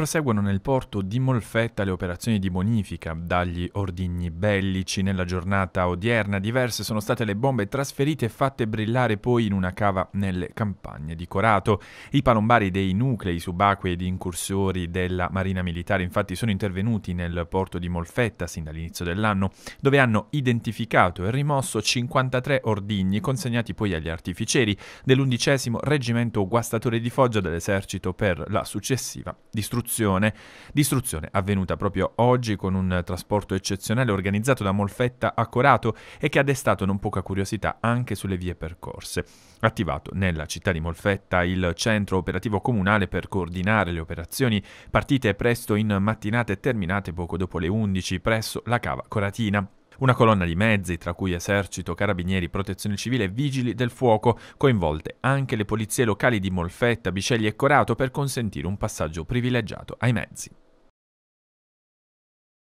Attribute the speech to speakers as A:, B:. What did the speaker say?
A: proseguono nel porto di Molfetta le operazioni di bonifica dagli ordigni bellici. Nella giornata odierna diverse sono state le bombe trasferite e fatte brillare poi in una cava nelle campagne di Corato. I palombari dei nuclei subacquei ed incursori della Marina Militare infatti sono intervenuti nel porto di Molfetta sin dall'inizio dell'anno, dove hanno identificato e rimosso 53 ordigni consegnati poi agli artificieri dell'undicesimo reggimento guastatore di Foggia dell'esercito per la successiva distruzione distruzione, distruzione avvenuta proprio oggi con un trasporto eccezionale organizzato da Molfetta a Corato e che ha destato non poca curiosità anche sulle vie percorse. Attivato nella città di Molfetta il centro operativo comunale per coordinare le operazioni partite presto in mattinata e terminate poco dopo le 11 presso la cava Coratina. Una colonna di mezzi, tra cui esercito, carabinieri, protezione civile e vigili del fuoco, coinvolte anche le polizie locali di Molfetta, Bicelli e Corato per consentire un passaggio privilegiato ai mezzi.